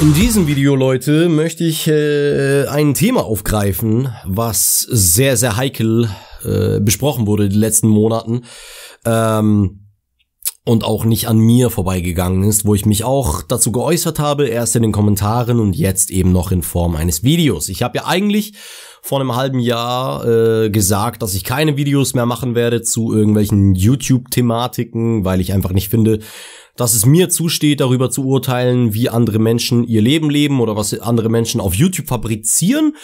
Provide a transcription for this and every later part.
In diesem Video, Leute, möchte ich äh, ein Thema aufgreifen, was sehr, sehr heikel äh, besprochen wurde in den letzten Monaten. Ähm, und auch nicht an mir vorbeigegangen ist, wo ich mich auch dazu geäußert habe, erst in den Kommentaren und jetzt eben noch in Form eines Videos. Ich habe ja eigentlich vor einem halben Jahr äh, gesagt, dass ich keine Videos mehr machen werde zu irgendwelchen YouTube-Thematiken, weil ich einfach nicht finde, dass es mir zusteht, darüber zu urteilen, wie andere Menschen ihr Leben leben oder was andere Menschen auf YouTube fabrizieren.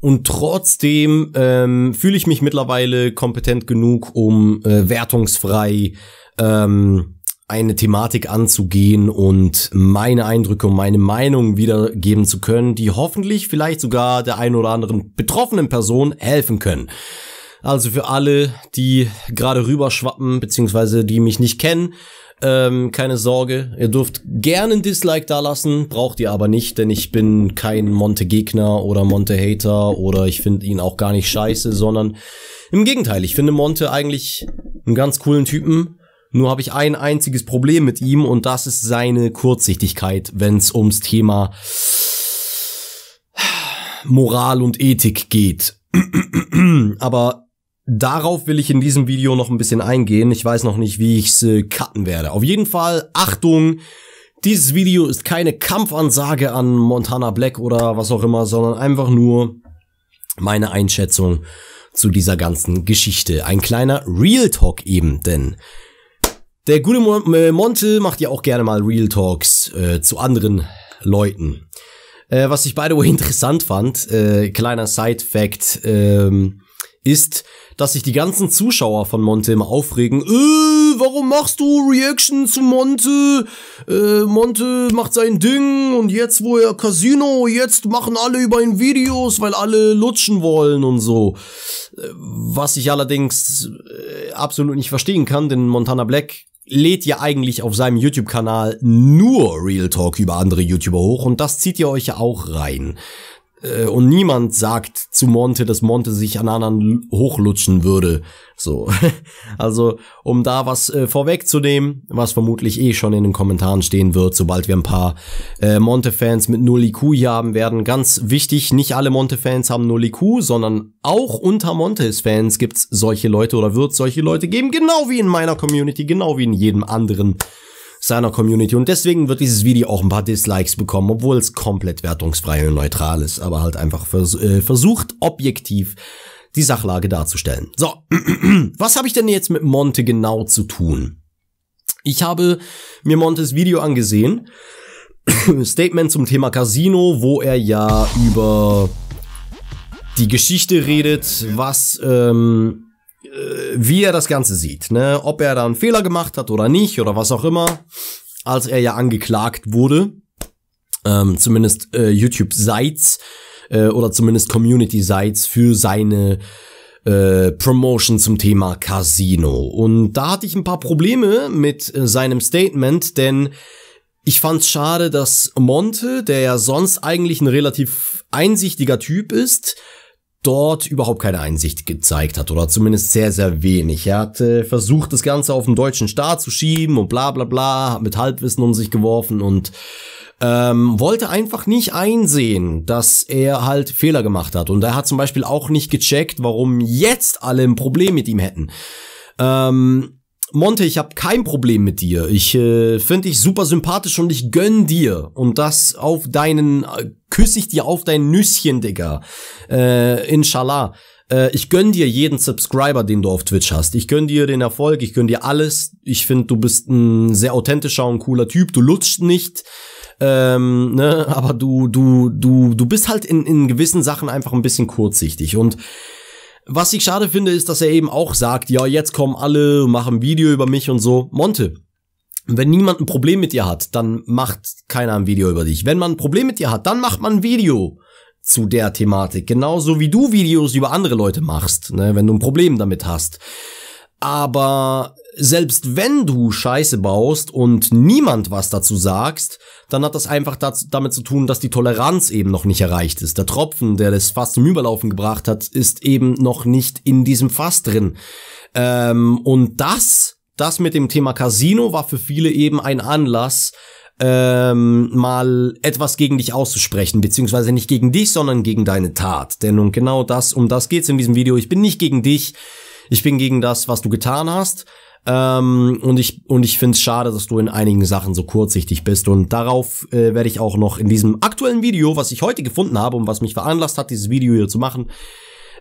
Und trotzdem ähm, fühle ich mich mittlerweile kompetent genug, um äh, wertungsfrei ähm, eine Thematik anzugehen und meine Eindrücke und meine Meinung wiedergeben zu können, die hoffentlich vielleicht sogar der einen oder anderen betroffenen Person helfen können. Also für alle, die gerade rüberschwappen, beziehungsweise die mich nicht kennen, ähm, keine Sorge, ihr dürft gerne ein Dislike dalassen, braucht ihr aber nicht, denn ich bin kein Monte-Gegner oder Monte-Hater oder ich finde ihn auch gar nicht scheiße, sondern im Gegenteil, ich finde Monte eigentlich einen ganz coolen Typen, nur habe ich ein einziges Problem mit ihm und das ist seine Kurzsichtigkeit, wenn es ums Thema Moral und Ethik geht. Aber darauf will ich in diesem Video noch ein bisschen eingehen. Ich weiß noch nicht, wie ich es äh, cutten werde. Auf jeden Fall, Achtung, dieses Video ist keine Kampfansage an Montana Black oder was auch immer, sondern einfach nur meine Einschätzung zu dieser ganzen Geschichte. Ein kleiner Real Talk eben, denn der gute äh, Monte macht ja auch gerne mal Real Talks äh, zu anderen Leuten. Äh, was ich by the way interessant fand, äh, kleiner Side-Fact, ähm, ist, dass sich die ganzen Zuschauer von Monte immer aufregen. Äh, warum machst du Reaction zu Monte? Äh, Monte macht sein Ding und jetzt wo er Casino, jetzt machen alle über ihn Videos, weil alle lutschen wollen und so. Äh, was ich allerdings äh, absolut nicht verstehen kann, denn Montana Black lädt ihr eigentlich auf seinem YouTube-Kanal nur Real Talk über andere YouTuber hoch und das zieht ihr euch ja auch rein. Äh, und niemand sagt zu Monte, dass Monte sich an anderen hochlutschen würde. So. Also, um da was äh, vorwegzunehmen, was vermutlich eh schon in den Kommentaren stehen wird, sobald wir ein paar äh, Monte-Fans mit Null IQ hier haben werden. Ganz wichtig, nicht alle Monte-Fans haben Null IQ, sondern auch unter Montes-Fans gibt's solche Leute oder wird solche Leute geben, genau wie in meiner Community, genau wie in jedem anderen seiner Community. Und deswegen wird dieses Video auch ein paar Dislikes bekommen, obwohl es komplett wertungsfrei und neutral ist, aber halt einfach vers äh, versucht, objektiv die Sachlage darzustellen. So, was habe ich denn jetzt mit Monte genau zu tun? Ich habe mir Montes Video angesehen. Statement zum Thema Casino, wo er ja über die Geschichte redet, was ähm, äh, wie er das Ganze sieht, ne? ob er da einen Fehler gemacht hat oder nicht oder was auch immer, als er ja angeklagt wurde, ähm, zumindest äh, YouTube-Sites äh, oder zumindest Community-Sites für seine äh, Promotion zum Thema Casino. Und da hatte ich ein paar Probleme mit äh, seinem Statement, denn ich fand's schade, dass Monte, der ja sonst eigentlich ein relativ einsichtiger Typ ist, dort überhaupt keine Einsicht gezeigt hat oder zumindest sehr, sehr wenig. Er hat äh, versucht, das Ganze auf den deutschen Staat zu schieben und bla bla bla, hat mit Halbwissen um sich geworfen und ähm, wollte einfach nicht einsehen, dass er halt Fehler gemacht hat. Und er hat zum Beispiel auch nicht gecheckt, warum jetzt alle ein Problem mit ihm hätten. Ähm, Monte, ich habe kein Problem mit dir. Ich äh, finde dich super sympathisch und ich gönn dir. Und das auf deinen, äh, küsse ich dir auf dein Nüsschen, Digga. Äh, inshallah. Äh, ich gönn dir jeden Subscriber, den du auf Twitch hast. Ich gönn dir den Erfolg, ich gönn dir alles. Ich finde, du bist ein sehr authentischer und cooler Typ. Du lutschst nicht. Ähm, ne? Aber du, du, du, du bist halt in, in gewissen Sachen einfach ein bisschen kurzsichtig. Und was ich schade finde, ist, dass er eben auch sagt, ja, jetzt kommen alle, machen ein Video über mich und so. Monte, wenn niemand ein Problem mit dir hat, dann macht keiner ein Video über dich. Wenn man ein Problem mit dir hat, dann macht man ein Video zu der Thematik. Genauso wie du Videos über andere Leute machst, ne, wenn du ein Problem damit hast. Aber selbst wenn du Scheiße baust und niemand was dazu sagst, dann hat das einfach dazu, damit zu tun, dass die Toleranz eben noch nicht erreicht ist. Der Tropfen, der das Fass zum Überlaufen gebracht hat, ist eben noch nicht in diesem Fass drin. Ähm, und das, das mit dem Thema Casino war für viele eben ein Anlass, ähm, mal etwas gegen dich auszusprechen, beziehungsweise nicht gegen dich, sondern gegen deine Tat. Denn und genau das, um das geht's in diesem Video. Ich bin nicht gegen dich ich bin gegen das, was du getan hast. Ähm, und ich, und ich finde es schade, dass du in einigen Sachen so kurzsichtig bist. Und darauf äh, werde ich auch noch in diesem aktuellen Video, was ich heute gefunden habe und was mich veranlasst hat, dieses Video hier zu machen,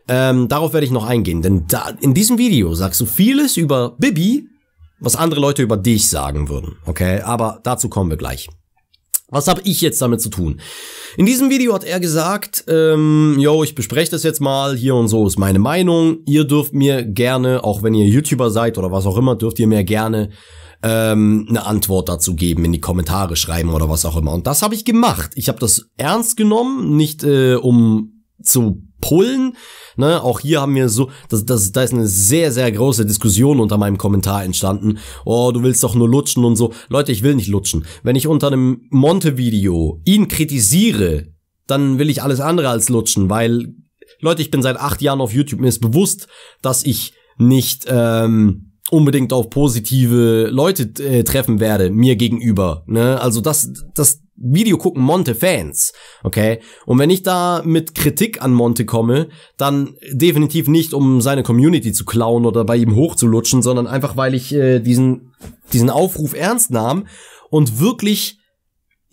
ähm, darauf werde ich noch eingehen. Denn da, in diesem Video sagst du vieles über Bibi, was andere Leute über dich sagen würden. Okay, aber dazu kommen wir gleich. Was habe ich jetzt damit zu tun? In diesem Video hat er gesagt, ähm, yo, ich bespreche das jetzt mal, hier und so ist meine Meinung. Ihr dürft mir gerne, auch wenn ihr YouTuber seid oder was auch immer, dürft ihr mir gerne ähm, eine Antwort dazu geben, in die Kommentare schreiben oder was auch immer. Und das habe ich gemacht. Ich habe das ernst genommen, nicht äh, um zu pullen. Ne, auch hier haben wir so, das, das, da ist eine sehr, sehr große Diskussion unter meinem Kommentar entstanden. Oh, du willst doch nur lutschen und so. Leute, ich will nicht lutschen. Wenn ich unter einem Monte-Video ihn kritisiere, dann will ich alles andere als lutschen, weil, Leute, ich bin seit acht Jahren auf YouTube, mir ist bewusst, dass ich nicht, ähm, unbedingt auf positive Leute äh, treffen werde mir gegenüber. Ne? Also das, das Video gucken Monte Fans, okay? Und wenn ich da mit Kritik an Monte komme, dann definitiv nicht, um seine Community zu klauen oder bei ihm hochzulutschen, sondern einfach, weil ich äh, diesen, diesen Aufruf ernst nahm und wirklich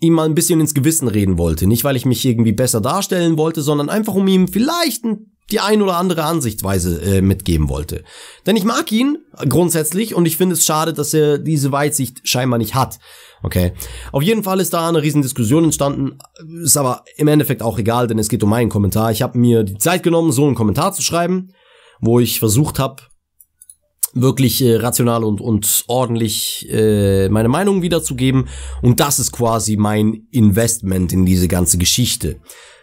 ihm mal ein bisschen ins Gewissen reden wollte. Nicht, weil ich mich irgendwie besser darstellen wollte, sondern einfach, um ihm vielleicht ein die ein oder andere Ansichtweise äh, mitgeben wollte. Denn ich mag ihn grundsätzlich und ich finde es schade, dass er diese Weitsicht scheinbar nicht hat. Okay. Auf jeden Fall ist da eine Riesendiskussion entstanden, ist aber im Endeffekt auch egal, denn es geht um meinen Kommentar. Ich habe mir die Zeit genommen, so einen Kommentar zu schreiben, wo ich versucht habe, wirklich äh, rational und, und ordentlich äh, meine Meinung wiederzugeben. Und das ist quasi mein Investment in diese ganze Geschichte.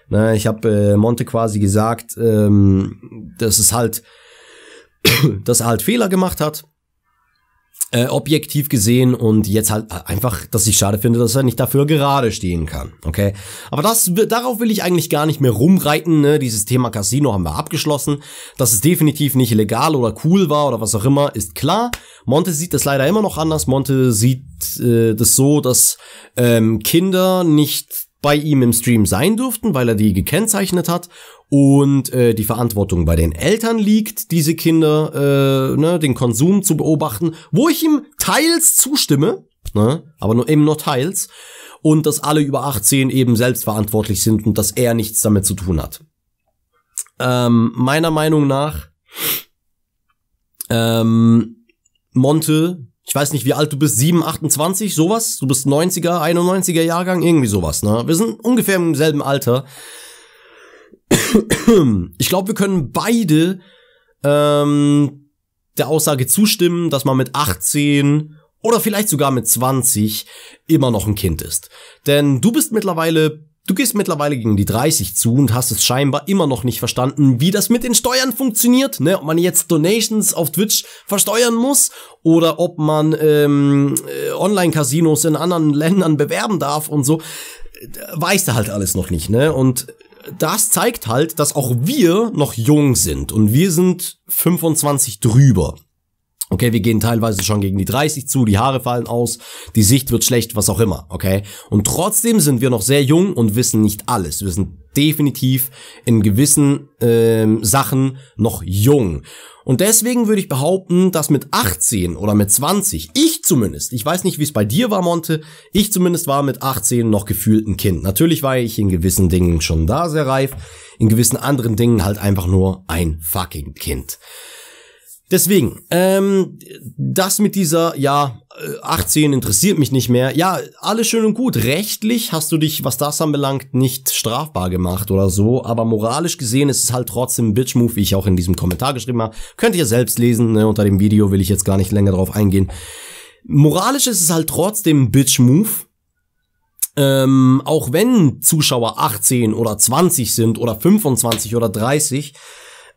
Ne, ich habe äh, Monte quasi gesagt, ähm, dass es halt, dass er halt Fehler gemacht hat, äh, objektiv gesehen und jetzt halt einfach, dass ich schade finde, dass er nicht dafür gerade stehen kann. Okay, aber das darauf will ich eigentlich gar nicht mehr rumreiten. Ne? Dieses Thema Casino haben wir abgeschlossen. Dass es definitiv nicht legal oder cool war oder was auch immer, ist klar. Monte sieht das leider immer noch anders. Monte sieht äh, das so, dass ähm, Kinder nicht bei ihm im Stream sein durften, weil er die gekennzeichnet hat und äh, die Verantwortung bei den Eltern liegt, diese Kinder äh, ne, den Konsum zu beobachten, wo ich ihm teils zustimme, ne, aber nur eben nur teils und dass alle über 18 eben selbstverantwortlich sind und dass er nichts damit zu tun hat. Ähm, meiner Meinung nach ähm, Monte ich weiß nicht, wie alt du bist, 7, 28, sowas. Du bist 90er, 91er Jahrgang, irgendwie sowas, ne? Wir sind ungefähr im selben Alter. Ich glaube, wir können beide ähm, der Aussage zustimmen, dass man mit 18 oder vielleicht sogar mit 20 immer noch ein Kind ist. Denn du bist mittlerweile Du gehst mittlerweile gegen die 30 zu und hast es scheinbar immer noch nicht verstanden, wie das mit den Steuern funktioniert, ne? Ob man jetzt Donations auf Twitch versteuern muss oder ob man ähm, äh, Online-Casinos in anderen Ländern bewerben darf und so. Weißt du halt alles noch nicht, ne? Und das zeigt halt, dass auch wir noch jung sind und wir sind 25 drüber. Okay, wir gehen teilweise schon gegen die 30 zu, die Haare fallen aus, die Sicht wird schlecht, was auch immer, okay? Und trotzdem sind wir noch sehr jung und wissen nicht alles. Wir sind definitiv in gewissen ähm, Sachen noch jung. Und deswegen würde ich behaupten, dass mit 18 oder mit 20, ich zumindest, ich weiß nicht, wie es bei dir war, Monte, ich zumindest war mit 18 noch gefühlt ein Kind. Natürlich war ich in gewissen Dingen schon da sehr reif, in gewissen anderen Dingen halt einfach nur ein fucking Kind. Deswegen, ähm, das mit dieser, ja, 18 äh, interessiert mich nicht mehr. Ja, alles schön und gut. Rechtlich hast du dich, was das anbelangt, nicht strafbar gemacht oder so. Aber moralisch gesehen ist es halt trotzdem ein Bitch-Move, wie ich auch in diesem Kommentar geschrieben habe. Könnt ihr selbst lesen, ne? unter dem Video will ich jetzt gar nicht länger drauf eingehen. Moralisch ist es halt trotzdem ein Bitch-Move. Ähm, auch wenn Zuschauer 18 oder 20 sind oder 25 oder 30,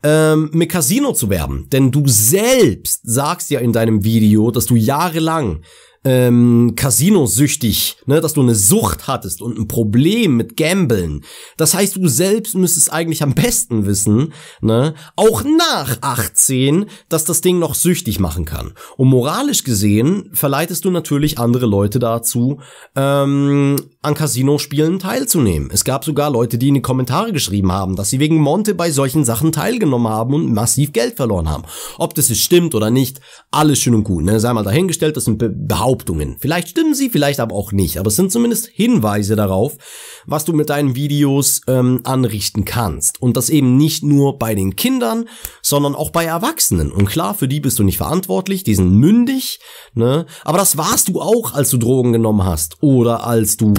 ähm, mit Casino zu werben. Denn du selbst sagst ja in deinem Video, dass du jahrelang ähm, Casino-süchtig, ne, dass du eine Sucht hattest und ein Problem mit Gambeln. Das heißt, du selbst müsstest eigentlich am besten wissen, ne, auch nach 18, dass das Ding noch süchtig machen kann. Und moralisch gesehen verleitest du natürlich andere Leute dazu, ähm, an Casino-Spielen teilzunehmen. Es gab sogar Leute, die in die Kommentare geschrieben haben, dass sie wegen Monte bei solchen Sachen teilgenommen haben und massiv Geld verloren haben. Ob das jetzt stimmt oder nicht, alles schön und gut. Ne? Sei mal dahingestellt, das sind Be Behauptungen. Vielleicht stimmen sie, vielleicht aber auch nicht. Aber es sind zumindest Hinweise darauf, was du mit deinen Videos ähm, anrichten kannst. Und das eben nicht nur bei den Kindern, sondern auch bei Erwachsenen. Und klar, für die bist du nicht verantwortlich, die sind mündig. Ne? Aber das warst du auch, als du Drogen genommen hast oder als du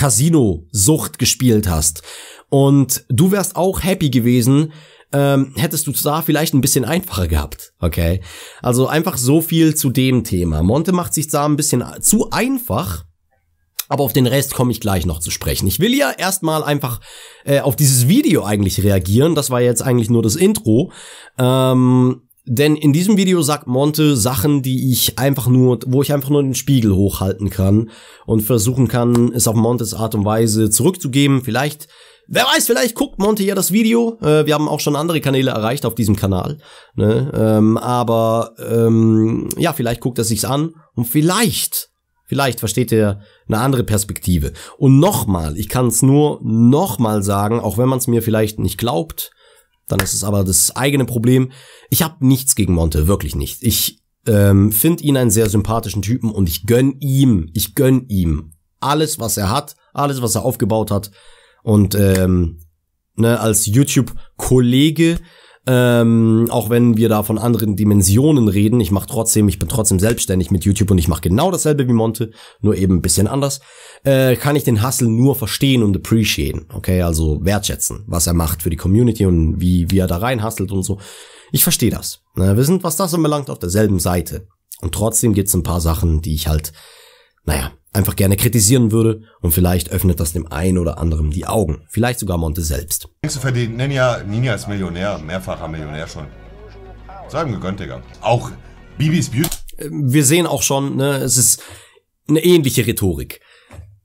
Casino-Sucht gespielt hast. Und du wärst auch happy gewesen, ähm, hättest du es da vielleicht ein bisschen einfacher gehabt. Okay. Also einfach so viel zu dem Thema. Monte macht sich da ein bisschen zu einfach. Aber auf den Rest komme ich gleich noch zu sprechen. Ich will ja erstmal einfach äh, auf dieses Video eigentlich reagieren. Das war jetzt eigentlich nur das Intro. Ähm, denn in diesem Video sagt Monte Sachen, die ich einfach nur, wo ich einfach nur den Spiegel hochhalten kann und versuchen kann, es auf Montes Art und Weise zurückzugeben. Vielleicht, wer weiß, vielleicht guckt Monte ja das Video. Äh, wir haben auch schon andere Kanäle erreicht auf diesem Kanal. Ne? Ähm, aber ähm, ja, vielleicht guckt er sich's an und vielleicht Vielleicht versteht er eine andere Perspektive. Und nochmal, ich kann es nur nochmal sagen, auch wenn man es mir vielleicht nicht glaubt, dann ist es aber das eigene Problem. Ich habe nichts gegen Monte, wirklich nicht. Ich ähm, finde ihn einen sehr sympathischen Typen und ich gönn ihm, ich gönn ihm alles, was er hat, alles, was er aufgebaut hat. Und ähm, ne, als YouTube-Kollege ähm, auch wenn wir da von anderen Dimensionen reden, ich mache trotzdem, ich bin trotzdem selbstständig mit YouTube und ich mache genau dasselbe wie Monte, nur eben ein bisschen anders, äh, kann ich den Hustle nur verstehen und appreciaten, okay, also wertschätzen, was er macht für die Community und wie, wie er da rein hustelt und so. Ich verstehe das. Ne? Wir sind, was das anbelangt, auf derselben Seite. Und trotzdem gibt's ein paar Sachen, die ich halt, naja, einfach gerne kritisieren würde und vielleicht öffnet das dem einen oder anderen die Augen. Vielleicht sogar Monte selbst. Denkst du verdient? Ninja, Ninja ist Millionär, mehrfacher Millionär schon. Sagen gegönnt, Digga. Auch Bibis Beauty. Äh, wir sehen auch schon, ne, es ist eine ähnliche Rhetorik.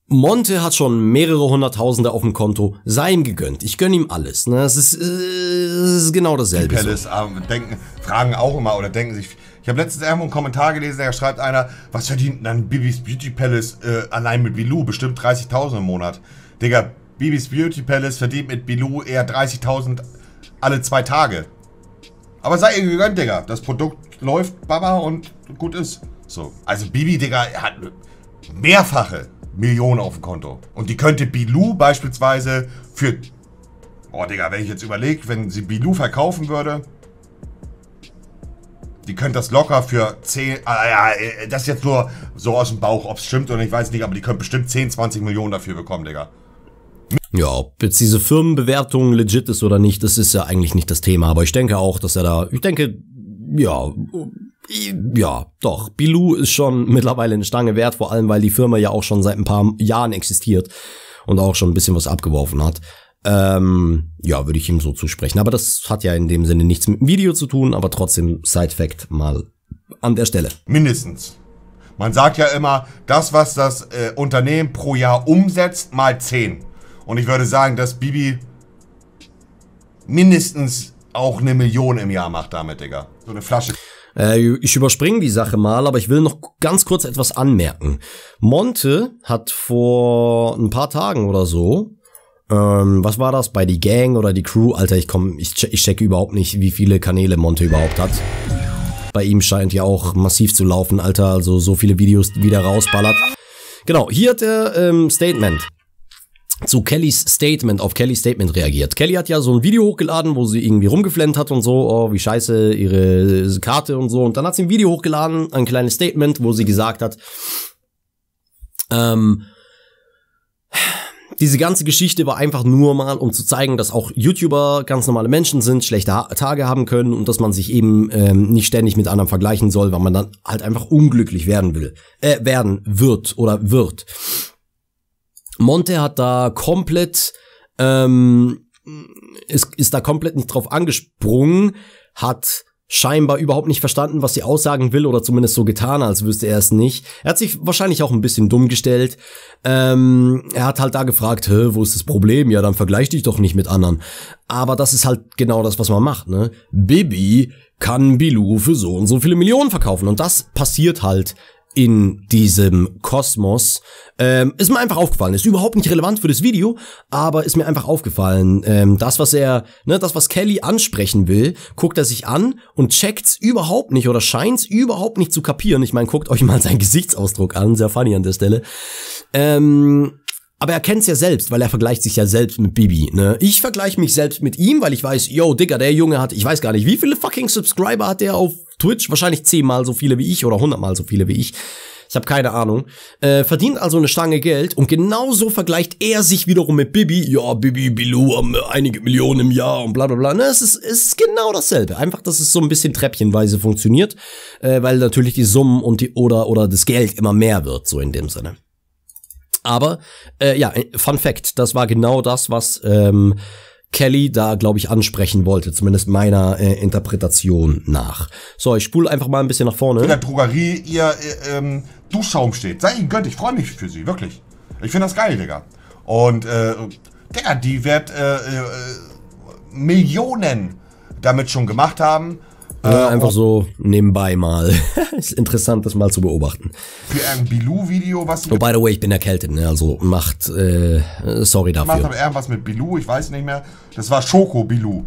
Monte hat schon mehrere hunderttausende auf dem Konto, sei ihm gegönnt. Ich gönn ihm alles. Ne? Es, ist, äh, es ist genau dasselbe. Die Palace, so. ähm, denken, fragen auch immer oder denken sich, ich habe letztens irgendwo einen Kommentar gelesen, da schreibt einer, was verdient dann Bibis Beauty Palace äh, allein mit Bilou? Bestimmt 30.000 im Monat. Digga, Bibis Beauty Palace verdient mit Bilou eher 30.000 alle zwei Tage. Aber sei ihr gegönnt, Digga. Das Produkt läuft, Baba, und gut ist. So. Also Bibi, Digga, hat mehrfache Millionen auf dem Konto. Und die könnte Bilou beispielsweise für... Oh, Digga, wenn ich jetzt überlege, wenn sie Bilou verkaufen würde, die könnt das locker für 10, ah, ja, äh, das ist jetzt nur so aus dem Bauch, ob es stimmt oder ich weiß nicht, aber die könnt bestimmt 10, 20 Millionen dafür bekommen, Digga. Ja, ob jetzt diese Firmenbewertung legit ist oder nicht, das ist ja eigentlich nicht das Thema. Aber ich denke auch, dass er da, ich denke, ja, ja, doch. Bilou ist schon mittlerweile eine Stange wert, vor allem weil die Firma ja auch schon seit ein paar Jahren existiert und auch schon ein bisschen was abgeworfen hat. Ähm, ja, würde ich ihm so zusprechen. Aber das hat ja in dem Sinne nichts mit dem Video zu tun, aber trotzdem Side-Fact mal an der Stelle. Mindestens. Man sagt ja immer, das, was das äh, Unternehmen pro Jahr umsetzt, mal 10. Und ich würde sagen, dass Bibi mindestens auch eine Million im Jahr macht damit, Digga. So eine Flasche. Äh, ich überspringe die Sache mal, aber ich will noch ganz kurz etwas anmerken. Monte hat vor ein paar Tagen oder so ähm, was war das? Bei die Gang oder die Crew? Alter, ich komm, ich, che ich checke überhaupt nicht, wie viele Kanäle Monte überhaupt hat. Bei ihm scheint ja auch massiv zu laufen, Alter. Also so viele Videos wieder rausballert. Genau, hier hat er ähm, Statement zu Kellys Statement, auf Kellys Statement reagiert. Kelly hat ja so ein Video hochgeladen, wo sie irgendwie rumgeflennt hat und so, oh, wie scheiße, ihre Karte und so. Und dann hat sie ein Video hochgeladen, ein kleines Statement, wo sie gesagt hat, ähm, diese ganze Geschichte war einfach nur mal, um zu zeigen, dass auch YouTuber ganz normale Menschen sind, schlechte ha Tage haben können und dass man sich eben ähm, nicht ständig mit anderen vergleichen soll, weil man dann halt einfach unglücklich werden will, äh, werden wird oder wird. Monte hat da komplett, ähm, ist, ist da komplett nicht drauf angesprungen, hat scheinbar überhaupt nicht verstanden, was sie aussagen will oder zumindest so getan, als wüsste er es nicht. Er hat sich wahrscheinlich auch ein bisschen dumm gestellt. Ähm, er hat halt da gefragt, Hä, wo ist das Problem? Ja, dann vergleich dich doch nicht mit anderen. Aber das ist halt genau das, was man macht, ne? Bibi kann Bilou für so und so viele Millionen verkaufen und das passiert halt in diesem Kosmos. Ähm, ist mir einfach aufgefallen. Ist überhaupt nicht relevant für das Video, aber ist mir einfach aufgefallen. Ähm, das, was er, ne, das, was Kelly ansprechen will, guckt er sich an und checkt's überhaupt nicht oder scheint's überhaupt nicht zu kapieren. Ich meine, guckt euch mal seinen Gesichtsausdruck an. Sehr funny an der Stelle. Ähm, aber er kennt's ja selbst, weil er vergleicht sich ja selbst mit Bibi. Ne? Ich vergleiche mich selbst mit ihm, weil ich weiß, yo, Digga, der Junge hat, ich weiß gar nicht, wie viele fucking Subscriber hat der auf Twitch wahrscheinlich zehnmal so viele wie ich oder hundertmal so viele wie ich. Ich habe keine Ahnung. Äh, verdient also eine Stange Geld und genauso vergleicht er sich wiederum mit Bibi. Ja, Bibi, Bilou haben einige Millionen im Jahr und bla bla bla. Ne, es, ist, es ist genau dasselbe. Einfach, dass es so ein bisschen treppchenweise funktioniert, äh, weil natürlich die Summen und die oder oder das Geld immer mehr wird, so in dem Sinne. Aber äh, ja, Fun Fact, das war genau das, was ähm, Kelly da, glaube ich, ansprechen wollte, zumindest meiner äh, Interpretation nach. So, ich spule einfach mal ein bisschen nach vorne. In der Drogerie ihr äh, ähm, Duschschaum steht. Sei ihnen gönnt, ich freue mich für sie, wirklich. Ich finde das geil, Digga. Und, äh, Digga, die wird, äh, äh, Millionen damit schon gemacht haben äh, ja, äh, einfach so nebenbei mal. ist interessant, das mal zu beobachten. Für ein Bilou-Video, was. Oh, by the way, ich bin erkältet, ne? Also macht, äh, sorry dafür. Macht aber irgendwas mit Bilou, ich weiß nicht mehr. Das war Schoko Bilou.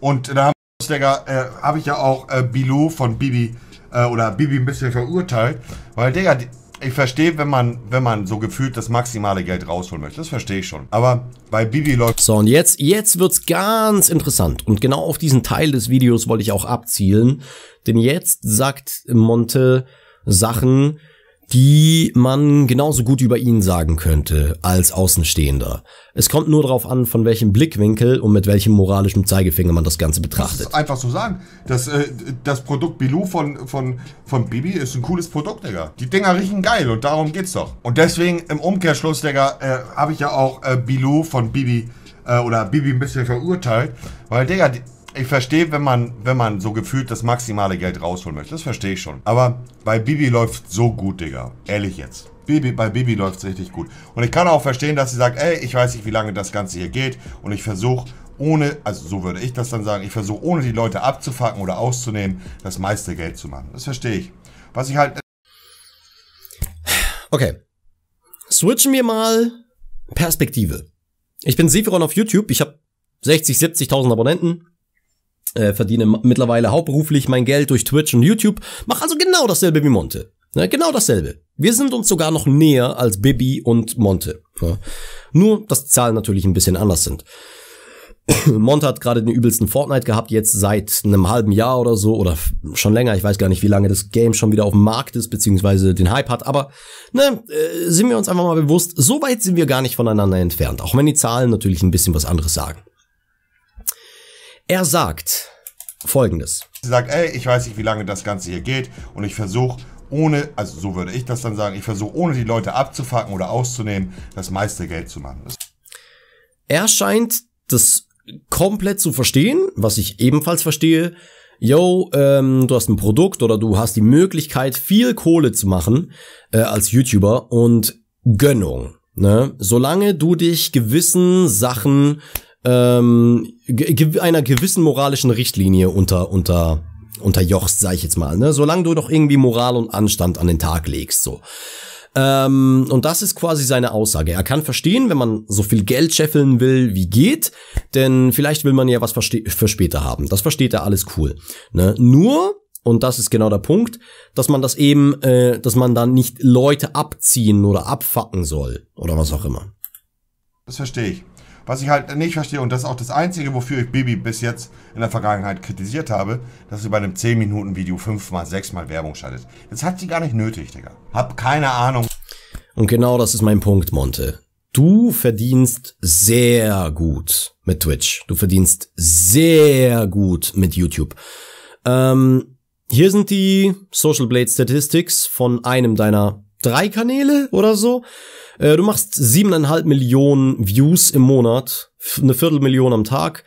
Und da haben äh, habe ich ja auch äh, Bilou von Bibi äh, oder Bibi ein bisschen verurteilt, weil, Digga, ich verstehe, wenn man, wenn man so gefühlt das maximale Geld rausholen möchte. Das verstehe ich schon. Aber bei Bibi läuft. So, und jetzt, jetzt wird's ganz interessant. Und genau auf diesen Teil des Videos wollte ich auch abzielen. Denn jetzt sagt Monte Sachen, die man genauso gut über ihn sagen könnte als Außenstehender. Es kommt nur darauf an, von welchem Blickwinkel und mit welchem moralischen Zeigefinger man das Ganze betrachtet. Das einfach so sagen. Das, äh, das Produkt Bilou von, von, von Bibi ist ein cooles Produkt, Digga. Die Dinger riechen geil und darum geht's doch. Und deswegen im Umkehrschluss, Digga, äh, habe ich ja auch äh, Bilou von Bibi äh, oder Bibi ein bisschen verurteilt. Weil, Digga, ich verstehe, wenn man, wenn man so gefühlt das maximale Geld rausholen möchte. Das verstehe ich schon. Aber bei Bibi läuft so gut, Digga. Ehrlich jetzt. Bibi, bei Bibi läuft es richtig gut. Und ich kann auch verstehen, dass sie sagt, ey, ich weiß nicht, wie lange das Ganze hier geht. Und ich versuche ohne, also so würde ich das dann sagen, ich versuche ohne die Leute abzufacken oder auszunehmen, das meiste Geld zu machen. Das verstehe ich. Was ich halt. Okay. Switchen wir mal Perspektive. Ich bin Sephiron auf YouTube. Ich habe 60, 70.000 Abonnenten äh, verdiene mittlerweile hauptberuflich mein Geld durch Twitch und YouTube, Mach also genau dasselbe wie Monte. Ja, ne? genau dasselbe. Wir sind uns sogar noch näher als Bibi und Monte. Ja. Nur, dass die Zahlen natürlich ein bisschen anders sind. Monte hat gerade den übelsten Fortnite gehabt, jetzt seit einem halben Jahr oder so oder schon länger. Ich weiß gar nicht, wie lange das Game schon wieder auf dem Markt ist, beziehungsweise den Hype hat. Aber ne, äh, sind wir uns einfach mal bewusst, so weit sind wir gar nicht voneinander entfernt. Auch wenn die Zahlen natürlich ein bisschen was anderes sagen. Er sagt folgendes. Sie sagt, ey, ich weiß nicht, wie lange das Ganze hier geht und ich versuche ohne, also so würde ich das dann sagen, ich versuche ohne die Leute abzufacken oder auszunehmen, das meiste Geld zu machen. er scheint das komplett zu verstehen, was ich ebenfalls verstehe. Yo, ähm, du hast ein Produkt oder du hast die Möglichkeit, viel Kohle zu machen äh, als YouTuber und Gönnung. Ne? Solange du dich gewissen Sachen ähm, ge einer gewissen moralischen Richtlinie unter, unter, unterjochst, sag ich jetzt mal, ne? Solange du doch irgendwie Moral und Anstand an den Tag legst, so. Ähm, und das ist quasi seine Aussage. Er kann verstehen, wenn man so viel Geld scheffeln will, wie geht, denn vielleicht will man ja was für später haben. Das versteht er alles cool. Ne? Nur, und das ist genau der Punkt, dass man das eben, äh, dass man dann nicht Leute abziehen oder abfacken soll oder was auch immer. Das verstehe ich. Was ich halt nicht verstehe, und das ist auch das Einzige, wofür ich Bibi bis jetzt in der Vergangenheit kritisiert habe, dass sie bei einem 10-Minuten-Video 5x, 6x Werbung schaltet. Das hat sie gar nicht nötig, Digga. Hab keine Ahnung. Und genau das ist mein Punkt, Monte. Du verdienst sehr gut mit Twitch. Du verdienst sehr gut mit YouTube. Ähm, hier sind die Social Blade Statistics von einem deiner drei Kanäle oder so. Äh, du machst siebeneinhalb Millionen Views im Monat, eine Viertelmillion am Tag.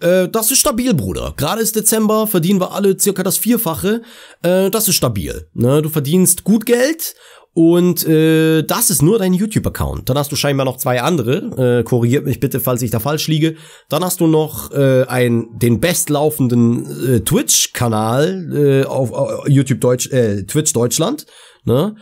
Äh, das ist stabil, Bruder. Gerade ist Dezember, verdienen wir alle circa das Vierfache. Äh, das ist stabil. Ne? Du verdienst gut Geld und das ist nur dein YouTube-Account. Dann hast du scheinbar noch zwei andere. korrigiert mich bitte, falls ich da falsch liege. Dann hast du noch äh, den bestlaufenden Twitch-Kanal auf, auf YouTube Deutsch, äh, Twitch Deutschland. Ne?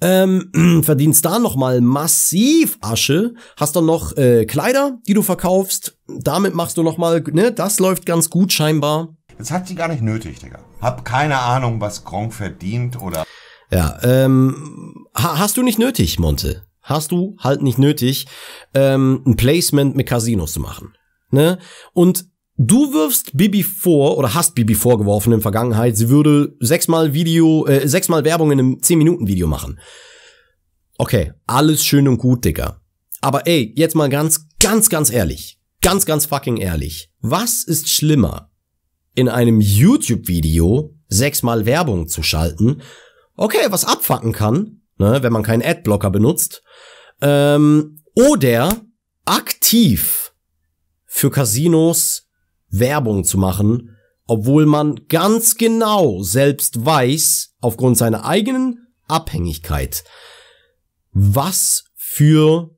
ähm, verdienst da nochmal massiv Asche, hast dann noch äh, Kleider, die du verkaufst, damit machst du nochmal, ne, das läuft ganz gut scheinbar. Das hat sie gar nicht nötig, Digga. Hab keine Ahnung, was Gronk verdient oder... Ja, ähm, ha hast du nicht nötig, Monte. Hast du halt nicht nötig, ähm, ein Placement mit Casinos zu machen. Ne? Und Du wirfst Bibi vor oder hast Bibi vorgeworfen in Vergangenheit, sie würde sechsmal Video, äh, sechsmal Werbung in einem 10-Minuten-Video machen. Okay, alles schön und gut, Digga. Aber ey, jetzt mal ganz, ganz, ganz ehrlich. Ganz, ganz fucking ehrlich. Was ist schlimmer? In einem YouTube-Video sechsmal Werbung zu schalten. Okay, was abfacken kann, ne, wenn man keinen Adblocker benutzt. Ähm, oder aktiv für Casinos Werbung zu machen, obwohl man ganz genau selbst weiß, aufgrund seiner eigenen Abhängigkeit, was für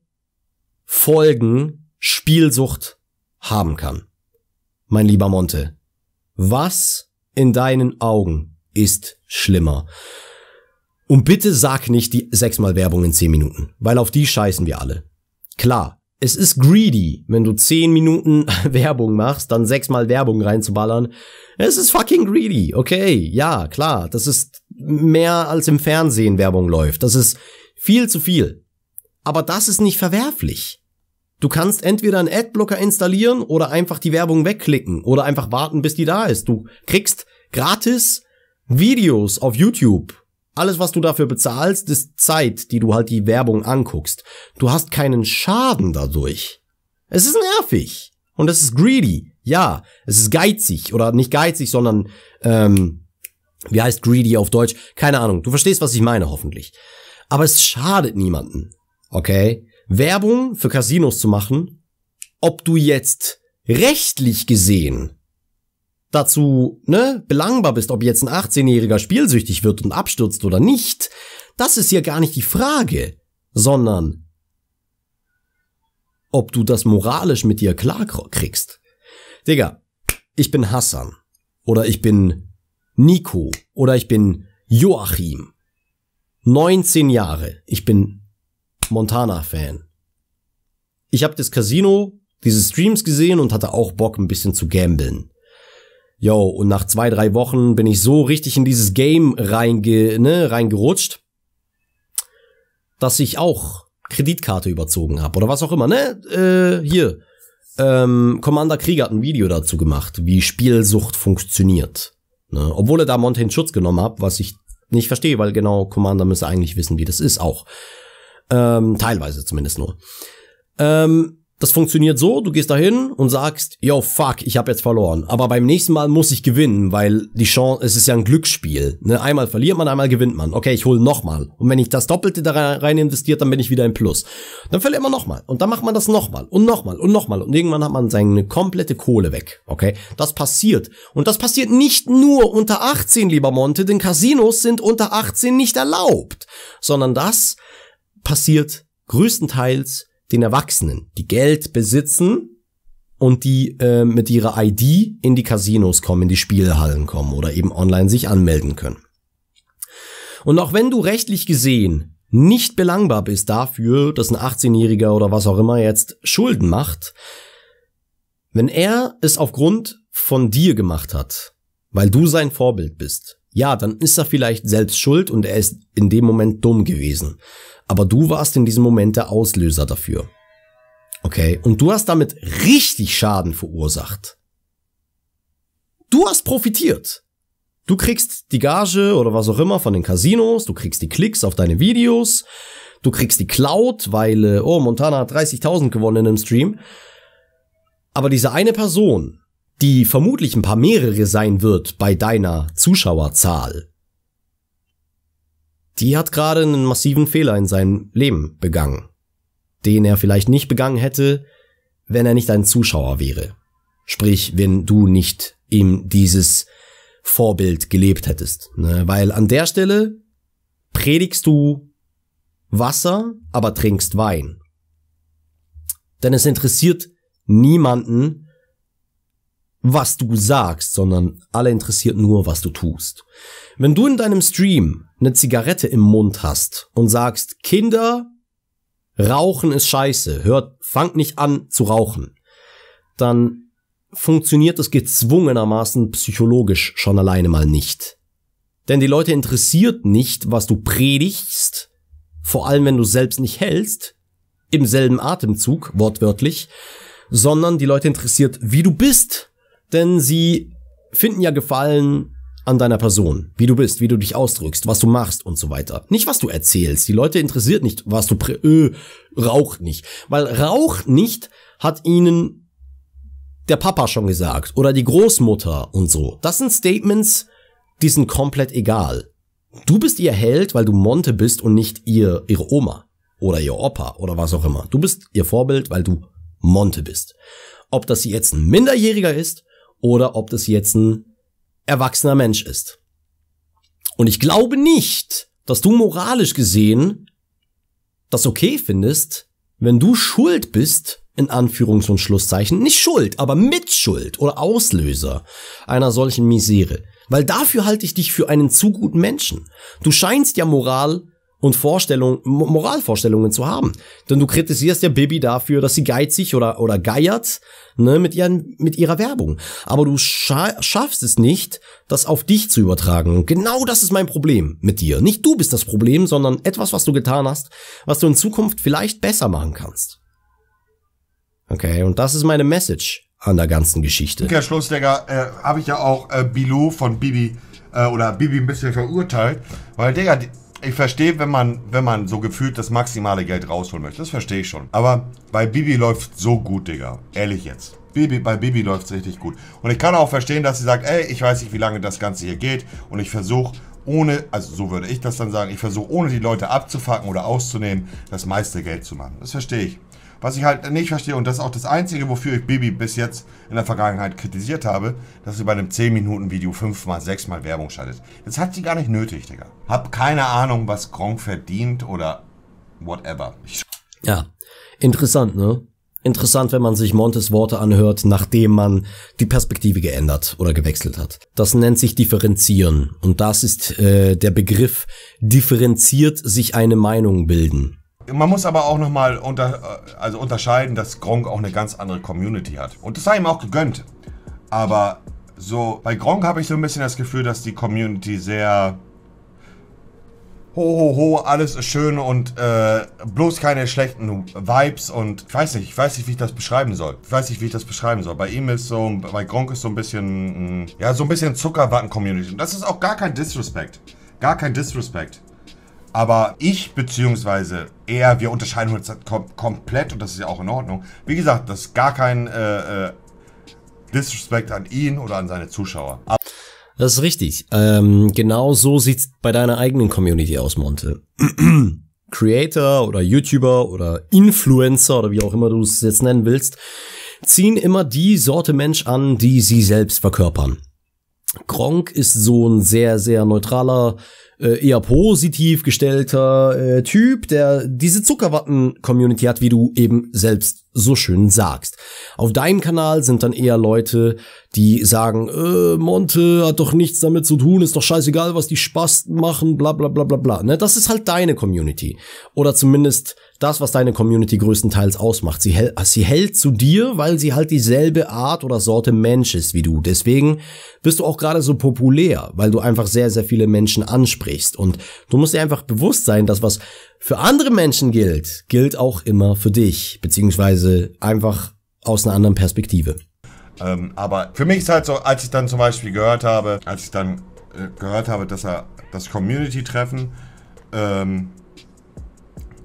Folgen Spielsucht haben kann. Mein lieber Monte, was in deinen Augen ist schlimmer? Und bitte sag nicht die sechsmal Werbung in zehn Minuten, weil auf die scheißen wir alle. Klar, es ist greedy, wenn du 10 Minuten Werbung machst, dann sechsmal Werbung reinzuballern. Es ist fucking greedy, okay, ja, klar, das ist mehr als im Fernsehen Werbung läuft. Das ist viel zu viel. Aber das ist nicht verwerflich. Du kannst entweder einen Adblocker installieren oder einfach die Werbung wegklicken oder einfach warten, bis die da ist. Du kriegst gratis Videos auf YouTube alles, was du dafür bezahlst, ist Zeit, die du halt die Werbung anguckst. Du hast keinen Schaden dadurch. Es ist nervig. Und es ist greedy. Ja, es ist geizig. Oder nicht geizig, sondern, ähm, wie heißt greedy auf Deutsch? Keine Ahnung. Du verstehst, was ich meine, hoffentlich. Aber es schadet niemanden. Okay? Werbung für Casinos zu machen, ob du jetzt rechtlich gesehen dazu ne, belangbar bist, ob jetzt ein 18-Jähriger spielsüchtig wird und abstürzt oder nicht, das ist hier gar nicht die Frage, sondern ob du das moralisch mit dir klarkriegst. Digga, ich bin Hassan oder ich bin Nico oder ich bin Joachim. 19 Jahre. Ich bin Montana-Fan. Ich habe das Casino, diese Streams gesehen und hatte auch Bock, ein bisschen zu gambeln. Yo, und nach zwei, drei Wochen bin ich so richtig in dieses Game reinge, ne, reingerutscht, dass ich auch Kreditkarte überzogen habe oder was auch immer, ne? Äh, hier. Ähm, Commander Krieger hat ein Video dazu gemacht, wie Spielsucht funktioniert. Ne? Obwohl er da Monte Schutz genommen hat, was ich nicht verstehe, weil genau Commander müsste eigentlich wissen, wie das ist auch. Ähm, teilweise zumindest nur. Ähm, das funktioniert so, du gehst dahin und sagst, yo, fuck, ich habe jetzt verloren. Aber beim nächsten Mal muss ich gewinnen, weil die Chance, es ist ja ein Glücksspiel. Ne? Einmal verliert man, einmal gewinnt man. Okay, ich hole nochmal. Und wenn ich das Doppelte da rein investiert, dann bin ich wieder im Plus. Dann verliert man nochmal. Und dann macht man das nochmal und nochmal und nochmal. Und irgendwann hat man seine komplette Kohle weg. Okay, das passiert. Und das passiert nicht nur unter 18, lieber Monte, denn Casinos sind unter 18 nicht erlaubt. Sondern das passiert größtenteils den Erwachsenen, die Geld besitzen und die äh, mit ihrer ID in die Casinos kommen, in die Spielhallen kommen oder eben online sich anmelden können. Und auch wenn du rechtlich gesehen nicht belangbar bist dafür, dass ein 18-Jähriger oder was auch immer jetzt Schulden macht, wenn er es aufgrund von dir gemacht hat, weil du sein Vorbild bist, ja, dann ist er vielleicht selbst schuld und er ist in dem Moment dumm gewesen. Aber du warst in diesem Moment der Auslöser dafür. Okay, und du hast damit richtig Schaden verursacht. Du hast profitiert. Du kriegst die Gage oder was auch immer von den Casinos, du kriegst die Klicks auf deine Videos, du kriegst die Cloud, weil, äh, oh, Montana hat 30.000 gewonnen in einem Stream. Aber diese eine Person, die vermutlich ein paar mehrere sein wird bei deiner Zuschauerzahl, die hat gerade einen massiven Fehler in seinem Leben begangen, den er vielleicht nicht begangen hätte, wenn er nicht ein Zuschauer wäre. Sprich, wenn du nicht ihm dieses Vorbild gelebt hättest. Ne? Weil an der Stelle predigst du Wasser, aber trinkst Wein. Denn es interessiert niemanden, was du sagst, sondern alle interessiert nur, was du tust. Wenn du in deinem Stream eine Zigarette im Mund hast und sagst, Kinder, Rauchen ist scheiße, hört, fangt nicht an zu rauchen, dann funktioniert es gezwungenermaßen psychologisch schon alleine mal nicht. Denn die Leute interessiert nicht, was du predigst, vor allem wenn du selbst nicht hältst, im selben Atemzug, wortwörtlich, sondern die Leute interessiert, wie du bist denn sie finden ja Gefallen an deiner Person, wie du bist, wie du dich ausdrückst, was du machst und so weiter. Nicht, was du erzählst. Die Leute interessiert nicht, was du prä öh, raucht nicht. Weil raucht nicht hat ihnen der Papa schon gesagt oder die Großmutter und so. Das sind Statements, die sind komplett egal. Du bist ihr Held, weil du Monte bist und nicht ihr, ihre Oma oder ihr Opa oder was auch immer. Du bist ihr Vorbild, weil du Monte bist. Ob das jetzt ein Minderjähriger ist oder ob das jetzt ein erwachsener Mensch ist. Und ich glaube nicht, dass du moralisch gesehen das okay findest, wenn du schuld bist, in Anführungs- und Schlusszeichen, nicht schuld, aber Mitschuld oder Auslöser einer solchen Misere. Weil dafür halte ich dich für einen zu guten Menschen. Du scheinst ja Moral und Vorstellungen, Moralvorstellungen zu haben. Denn du kritisierst ja Bibi dafür, dass sie geizig oder, oder geiert, ne, mit ihren, mit ihrer Werbung. Aber du scha schaffst es nicht, das auf dich zu übertragen. Und genau das ist mein Problem mit dir. Nicht du bist das Problem, sondern etwas, was du getan hast, was du in Zukunft vielleicht besser machen kannst. Okay, und das ist meine Message an der ganzen Geschichte. Herr Schlussdecker, äh, habe ich ja auch äh, Bilou von Bibi äh, oder Bibi ein bisschen verurteilt, weil Digga, ich verstehe, wenn man, wenn man so gefühlt das maximale Geld rausholen möchte. Das verstehe ich schon. Aber bei Bibi läuft so gut, Digga. Ehrlich jetzt. Bibi, bei Bibi läuft es richtig gut. Und ich kann auch verstehen, dass sie sagt, ey, ich weiß nicht, wie lange das Ganze hier geht. Und ich versuche ohne, also so würde ich das dann sagen, ich versuche ohne die Leute abzufacken oder auszunehmen, das meiste Geld zu machen. Das verstehe ich. Was ich halt nicht verstehe, und das ist auch das Einzige, wofür ich Bibi bis jetzt in der Vergangenheit kritisiert habe, dass sie bei einem 10-Minuten-Video 5x, 6x Werbung schaltet. Das hat sie gar nicht nötig, Digga. Hab keine Ahnung, was Gronk verdient oder whatever. Ich ja, interessant, ne? Interessant, wenn man sich Montes Worte anhört, nachdem man die Perspektive geändert oder gewechselt hat. Das nennt sich differenzieren. Und das ist äh, der Begriff differenziert sich eine Meinung bilden. Man muss aber auch nochmal unter, also unterscheiden, dass Gronk auch eine ganz andere Community hat. Und das sei ihm auch gegönnt. Aber so, bei Gronk habe ich so ein bisschen das Gefühl, dass die Community sehr ho, ho, ho, alles ist schön und äh, bloß keine schlechten Vibes und ich weiß nicht, ich weiß nicht, wie ich das beschreiben soll. Ich weiß nicht, wie ich das beschreiben soll. Bei ihm ist so, bei Gronk ist so ein bisschen, mm, ja, so ein bisschen Zuckerwatten-Community. Und das ist auch gar kein Disrespect. Gar kein Disrespect. Aber ich, beziehungsweise er, wir unterscheiden uns kom komplett und das ist ja auch in Ordnung. Wie gesagt, das ist gar kein äh, äh, Disrespect an ihn oder an seine Zuschauer. Aber das ist richtig. Ähm, genau so sieht's bei deiner eigenen Community aus, Monte. Creator oder YouTuber oder Influencer oder wie auch immer du es jetzt nennen willst, ziehen immer die Sorte Mensch an, die sie selbst verkörpern. Gronk ist so ein sehr, sehr neutraler äh, eher positiv gestellter äh, Typ, der diese Zuckerwatten-Community hat, wie du eben selbst so schön sagst. Auf deinem Kanal sind dann eher Leute, die sagen, äh, Monte hat doch nichts damit zu tun, ist doch scheißegal, was die Spasten machen, bla bla bla bla bla. Ne? Das ist halt deine Community. Oder zumindest das, was deine Community größtenteils ausmacht. Sie, hält, sie hält zu dir, weil sie halt dieselbe Art oder Sorte Mensch ist wie du. Deswegen bist du auch gerade so populär, weil du einfach sehr, sehr viele Menschen ansprichst. Und du musst dir einfach bewusst sein, dass was für andere Menschen gilt, gilt auch immer für dich, beziehungsweise einfach aus einer anderen Perspektive. Ähm, aber für mich ist halt so, als ich dann zum Beispiel gehört habe, als ich dann äh, gehört habe, dass er das Community-Treffen ähm,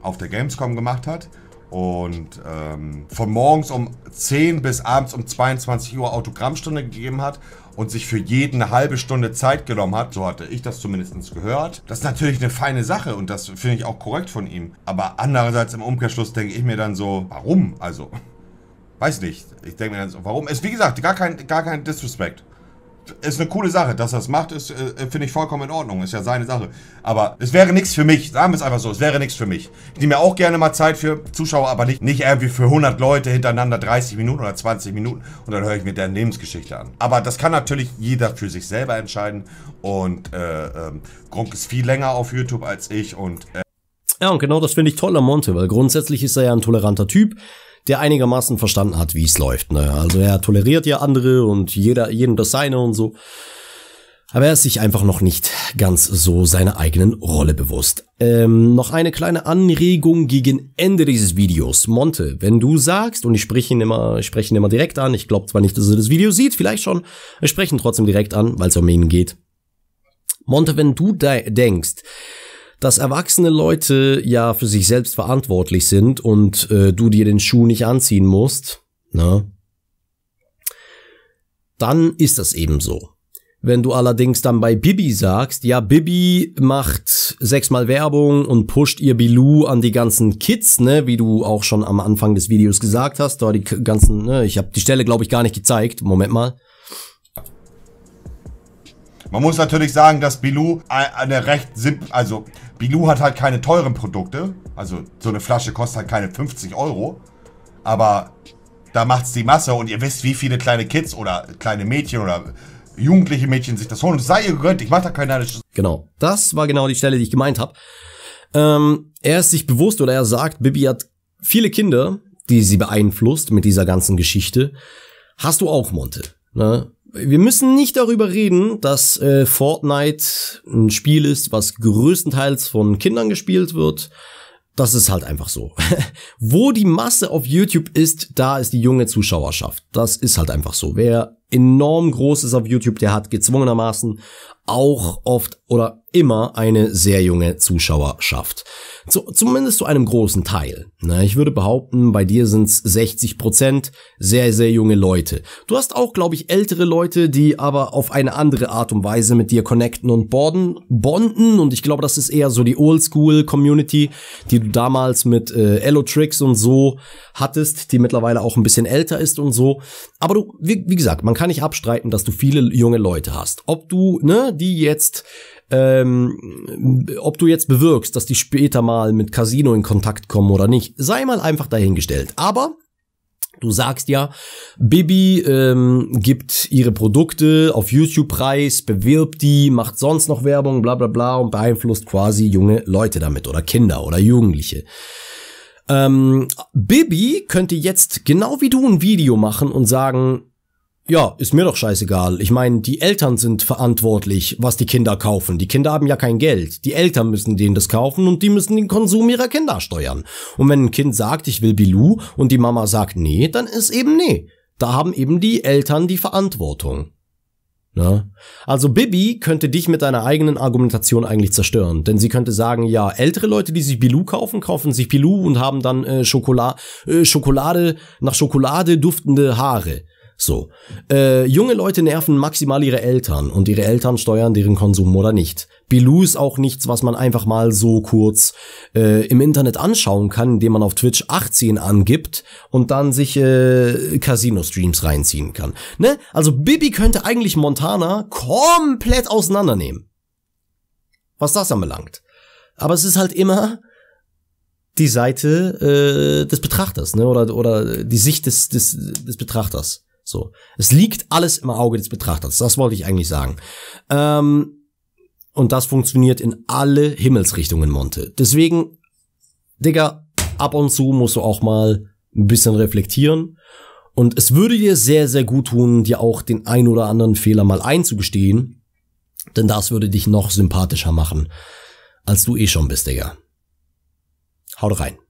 auf der Gamescom gemacht hat, und ähm, von morgens um 10 bis abends um 22 Uhr Autogrammstunde gegeben hat und sich für jeden eine halbe Stunde Zeit genommen hat, so hatte ich das zumindest gehört. Das ist natürlich eine feine Sache und das finde ich auch korrekt von ihm. Aber andererseits im Umkehrschluss denke ich mir dann so, warum? Also, weiß nicht. Ich denke mir dann so, warum? ist wie gesagt gar kein, gar kein Disrespect ist eine coole Sache, dass er es macht, ist, äh, finde ich vollkommen in Ordnung. Ist ja seine Sache. Aber es wäre nichts für mich. Sagen wir es einfach so, es wäre nichts für mich. Ich nehme mir auch gerne mal Zeit für Zuschauer, aber nicht, nicht irgendwie für 100 Leute hintereinander 30 Minuten oder 20 Minuten und dann höre ich mir deren Lebensgeschichte an. Aber das kann natürlich jeder für sich selber entscheiden und äh, ähm, Gronk ist viel länger auf YouTube als ich und äh ja, und genau das finde ich toll am Monte, weil grundsätzlich ist er ja ein toleranter Typ der einigermaßen verstanden hat, wie es läuft. Ne? Also er toleriert ja andere und jeder, jedem das seine und so. Aber er ist sich einfach noch nicht ganz so seiner eigenen Rolle bewusst. Ähm, noch eine kleine Anregung gegen Ende dieses Videos. Monte, wenn du sagst, und ich spreche ihn immer, ich spreche ihn immer direkt an, ich glaube zwar nicht, dass er das Video sieht, vielleicht schon, wir sprechen trotzdem direkt an, weil es um ihn geht. Monte, wenn du denkst, dass erwachsene Leute ja für sich selbst verantwortlich sind und äh, du dir den Schuh nicht anziehen musst, ne? Dann ist das eben so. Wenn du allerdings dann bei Bibi sagst, ja, Bibi macht sechsmal Werbung und pusht ihr Bilou an die ganzen Kids, ne, wie du auch schon am Anfang des Videos gesagt hast, da die ganzen, ne, ich habe die Stelle glaube ich gar nicht gezeigt. Moment mal. Man muss natürlich sagen, dass Bilou eine recht simpel, also Bilou hat halt keine teuren Produkte. Also so eine Flasche kostet halt keine 50 Euro. Aber da macht's die Masse und ihr wisst, wie viele kleine Kids oder kleine Mädchen oder jugendliche Mädchen sich das holen. Und sei ihr gegönnt, ich mach da keine Sch Genau, das war genau die Stelle, die ich gemeint habe. Ähm, er ist sich bewusst oder er sagt, Bibi hat viele Kinder, die sie beeinflusst mit dieser ganzen Geschichte. Hast du auch, Monte. Ne? Wir müssen nicht darüber reden, dass äh, Fortnite ein Spiel ist, was größtenteils von Kindern gespielt wird. Das ist halt einfach so. Wo die Masse auf YouTube ist, da ist die junge Zuschauerschaft. Das ist halt einfach so. Wer enorm groß ist auf YouTube, der hat gezwungenermaßen auch oft oder immer eine sehr junge Zuschauerschaft. Zu, zumindest zu einem großen Teil. Na, ne? ich würde behaupten, bei dir sind es 60 Prozent sehr, sehr junge Leute. Du hast auch, glaube ich, ältere Leute, die aber auf eine andere Art und Weise mit dir connecten und borden, bonden. Und ich glaube, das ist eher so die Oldschool-Community, die du damals mit äh, Elotrix und so hattest, die mittlerweile auch ein bisschen älter ist und so. Aber du, wie, wie gesagt, man kann nicht abstreiten, dass du viele junge Leute hast. Ob du, ne, die jetzt ähm, ob du jetzt bewirkst, dass die später mal mit Casino in Kontakt kommen oder nicht, sei mal einfach dahingestellt. Aber Du sagst ja, Bibi ähm, gibt ihre Produkte auf YouTube preis, bewirbt die, macht sonst noch Werbung, bla bla bla und beeinflusst quasi junge Leute damit oder Kinder oder Jugendliche. Ähm, Bibi könnte jetzt genau wie du ein Video machen und sagen, ja, ist mir doch scheißegal. Ich meine, die Eltern sind verantwortlich, was die Kinder kaufen. Die Kinder haben ja kein Geld. Die Eltern müssen denen das kaufen und die müssen den Konsum ihrer Kinder steuern. Und wenn ein Kind sagt, ich will Bilou und die Mama sagt nee, dann ist eben nee. Da haben eben die Eltern die Verantwortung. Ne? Also Bibi könnte dich mit deiner eigenen Argumentation eigentlich zerstören, denn sie könnte sagen, ja, ältere Leute, die sich Bilou kaufen, kaufen sich Bilou und haben dann äh, Schokolade, äh, Schokolade nach Schokolade duftende Haare. So. Äh, junge Leute nerven maximal ihre Eltern und ihre Eltern steuern deren Konsum oder nicht. Bilou ist auch nichts, was man einfach mal so kurz äh, im Internet anschauen kann, indem man auf Twitch 18 angibt und dann sich äh, Casino-Streams reinziehen kann. Ne? Also Bibi könnte eigentlich Montana komplett auseinandernehmen. Was das anbelangt. Aber es ist halt immer die Seite äh, des Betrachters, ne? Oder, oder die Sicht des, des, des Betrachters. So. Es liegt alles im Auge des Betrachters. Das wollte ich eigentlich sagen. Ähm, und das funktioniert in alle Himmelsrichtungen, Monte. Deswegen, Digga, ab und zu musst du auch mal ein bisschen reflektieren. Und es würde dir sehr, sehr gut tun, dir auch den ein oder anderen Fehler mal einzugestehen. Denn das würde dich noch sympathischer machen, als du eh schon bist, Digga. Haut rein.